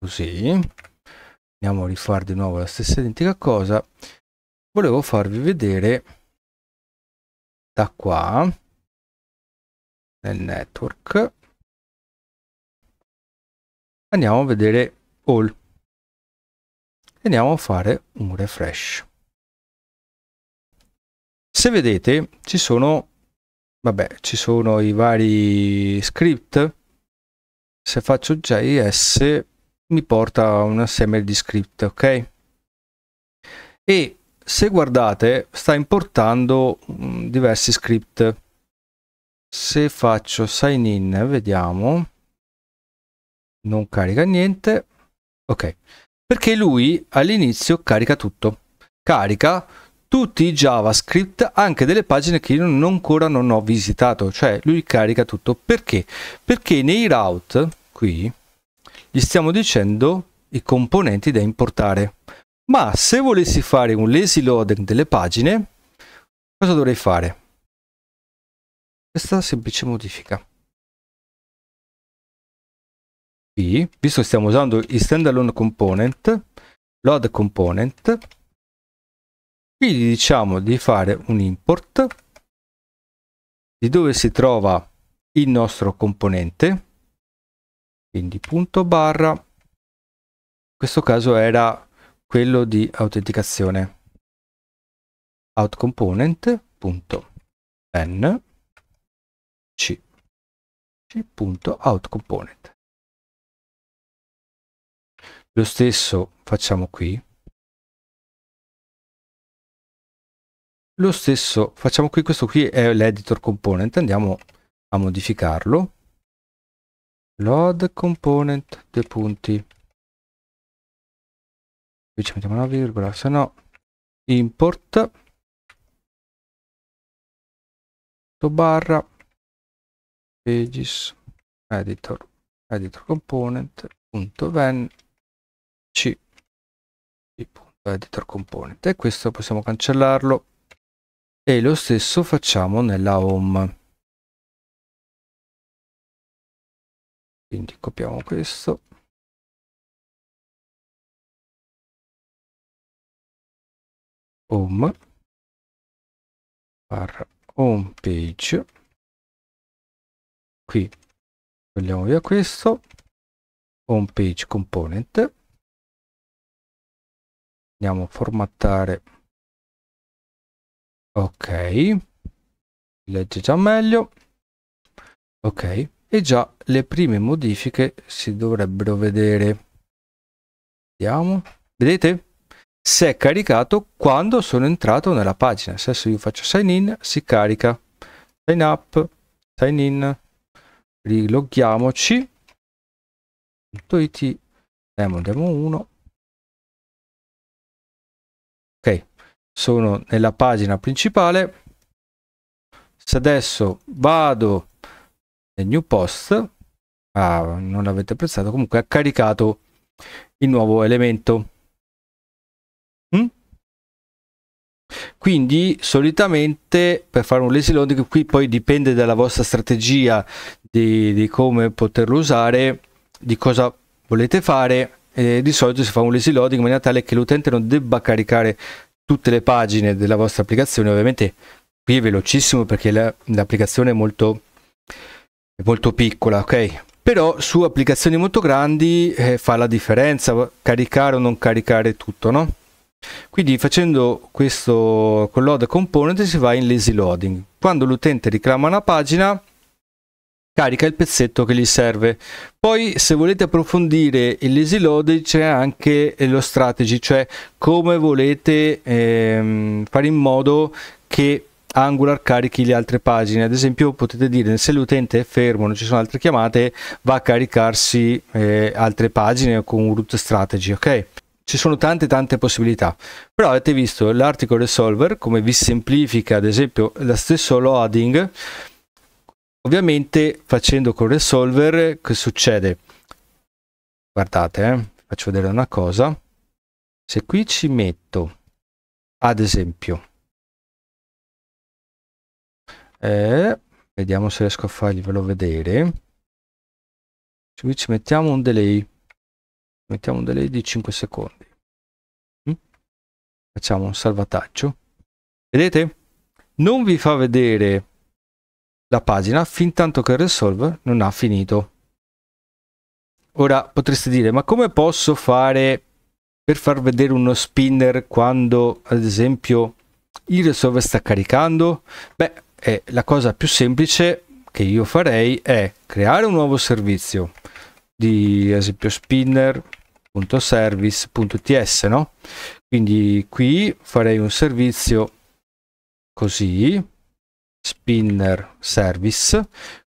così andiamo a rifare di nuovo la stessa identica cosa volevo farvi vedere da qua nel network andiamo a vedere all andiamo a fare un refresh se vedete ci sono vabbè ci sono i vari script se faccio js mi porta un insieme di script, ok? E se guardate sta importando mm, diversi script. Se faccio sign in, vediamo, non carica niente, ok, perché lui all'inizio carica tutto, carica tutti i JavaScript, anche delle pagine che io non ancora non ho visitato, cioè lui carica tutto. Perché? Perché nei route, qui, gli stiamo dicendo i componenti da importare. Ma se volessi fare un lazy loading delle pagine, cosa dovrei fare? Questa semplice modifica. Qui, visto che stiamo usando il standalone component, load component, qui gli diciamo di fare un import di dove si trova il nostro componente quindi punto barra in questo caso era quello di autenticazione outComponent.n c c.outComponent lo stesso facciamo qui lo stesso facciamo qui questo qui è l'editor component andiamo a modificarlo load component due punti qui ci mettiamo una virgola se no import barra pages editor editor component punto ven c punto editor component e questo possiamo cancellarlo e lo stesso facciamo nella home quindi copiamo questo home barra home page qui togliamo via questo home page component andiamo a formattare ok legge già meglio ok e già le prime modifiche si dovrebbero vedere. Vediamo. Vedete? Si è caricato quando sono entrato nella pagina. Se adesso io faccio sign in, si carica. Sign up, sign in, riloghiamoci. .it, demo, demo 1. Ok, sono nella pagina principale. Se adesso vado new post ah, non l'avete apprezzato comunque ha caricato il nuovo elemento mm? quindi solitamente per fare un lazy loading qui poi dipende dalla vostra strategia di, di come poterlo usare di cosa volete fare eh, di solito si fa un lazy loading in maniera tale che l'utente non debba caricare tutte le pagine della vostra applicazione ovviamente qui è velocissimo perché l'applicazione è molto è molto piccola, ok? Però su applicazioni molto grandi eh, fa la differenza caricare o non caricare tutto, no? Quindi facendo questo con load component si va in lazy loading. Quando l'utente riclama una pagina carica il pezzetto che gli serve. Poi se volete approfondire il lazy loading c'è anche lo strategy, cioè come volete ehm, fare in modo che Angular carichi le altre pagine. Ad esempio, potete dire se l'utente è fermo, non ci sono altre chiamate, va a caricarsi eh, altre pagine con un root strategy, ok? Ci sono tante tante possibilità, però avete visto l'article resolver come vi semplifica ad esempio la stesso loading, ovviamente facendo con resolver che succede? Guardate, eh, faccio vedere una cosa, se qui ci metto ad esempio eh, vediamo se riesco a farglielo vedere. ci mettiamo un delay. Mettiamo un delay di 5 secondi. Mm? Facciamo un salvataggio. Vedete? Non vi fa vedere la pagina fin tanto che il resolver non ha finito. Ora potreste dire, ma come posso fare per far vedere uno spinner quando, ad esempio, il resolver sta caricando? Beh, e la cosa più semplice che io farei è creare un nuovo servizio di esempio spinner.service.ts no? quindi qui farei un servizio così spinner service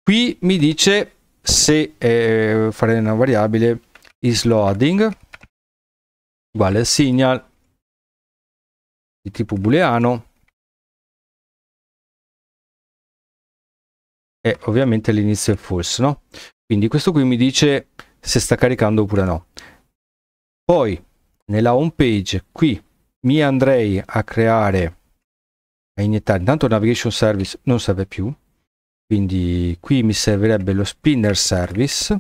qui mi dice se eh, farei una variabile isLoading uguale al signal di tipo booleano è ovviamente l'inizio è false, no? Quindi questo qui mi dice se sta caricando oppure no. Poi nella home page qui mi andrei a creare, a iniettare, intanto navigation service non serve più, quindi qui mi servirebbe lo spinner service,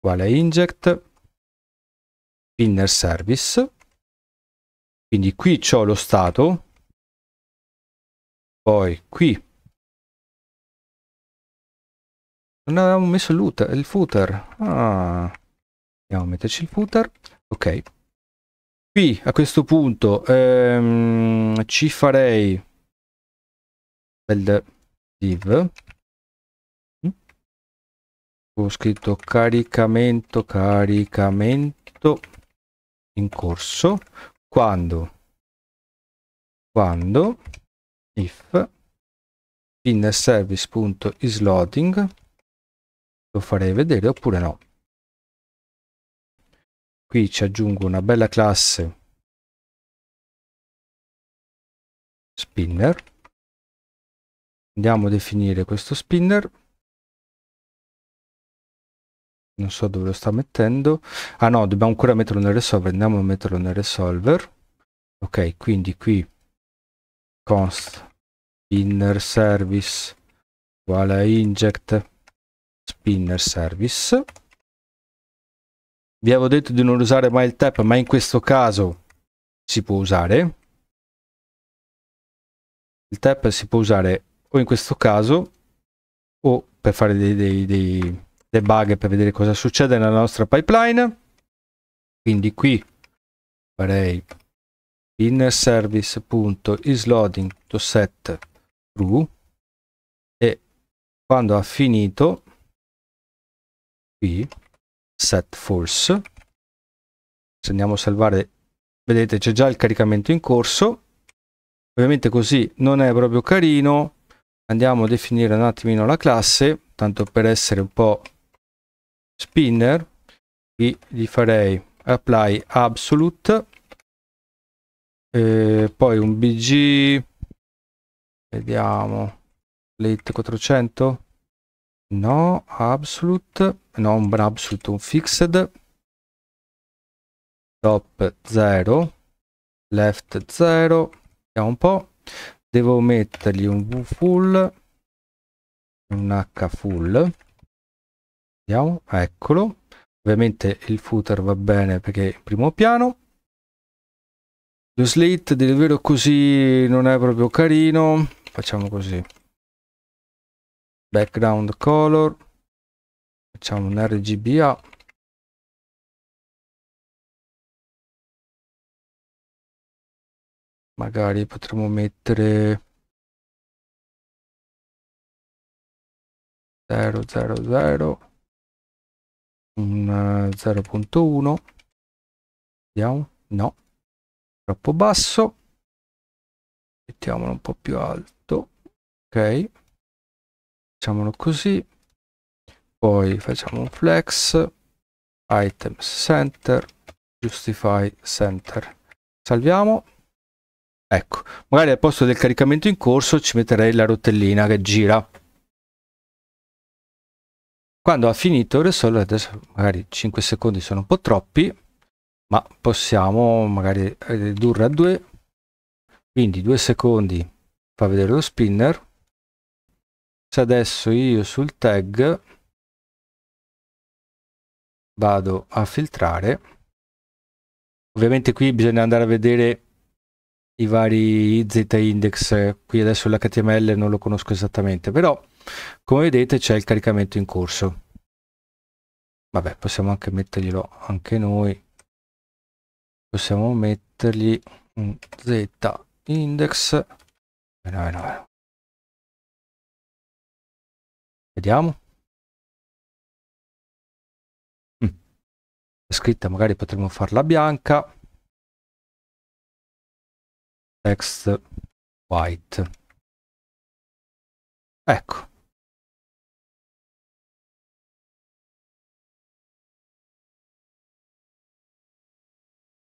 uguale inject, spinner service, quindi qui ho lo stato, poi qui Non avevamo messo il, footer. Ah. Andiamo a metterci il footer. Ok. Qui a questo punto ehm, ci farei del div. Ho scritto caricamento, caricamento in corso. Quando? Quando if in service.isloading lo farei vedere oppure no qui ci aggiungo una bella classe spinner andiamo a definire questo spinner non so dove lo sta mettendo ah no dobbiamo ancora metterlo nel resolver andiamo a metterlo nel resolver ok quindi qui const spinner service uguale a inject spinner service vi avevo detto di non usare mai il tap ma in questo caso si può usare il tap si può usare o in questo caso o per fare dei, dei, dei debug per vedere cosa succede nella nostra pipeline quindi qui farei inner service.isloading true e quando ha finito qui set false se andiamo a salvare vedete c'è già il caricamento in corso ovviamente così non è proprio carino andiamo a definire un attimino la classe tanto per essere un po spinner qui gli farei apply absolute e poi un bg vediamo late 400 no absolute no, un number absolute unfixed top 0 left 0 vediamo un po' devo mettergli un v full un h full vediamo eccolo ovviamente il footer va bene perché è in primo piano lo slit di vero così non è proprio carino facciamo così background color facciamo un RGBA oh. magari potremmo mettere 000 un 0.1 eh, vediamo no troppo basso mettiamolo un po più alto ok facciamolo così poi facciamo un flex item center justify center salviamo ecco magari al posto del caricamento in corso ci metterei la rotellina che gira quando ha finito il adesso magari 5 secondi sono un po' troppi ma possiamo magari ridurre a 2 quindi 2 secondi fa vedere lo spinner se adesso io sul tag vado a filtrare ovviamente qui bisogna andare a vedere i vari z index qui adesso l'html non lo conosco esattamente però come vedete c'è il caricamento in corso vabbè possiamo anche metterglielo anche noi possiamo mettergli un z index vediamo scritta magari potremmo farla bianca text white ecco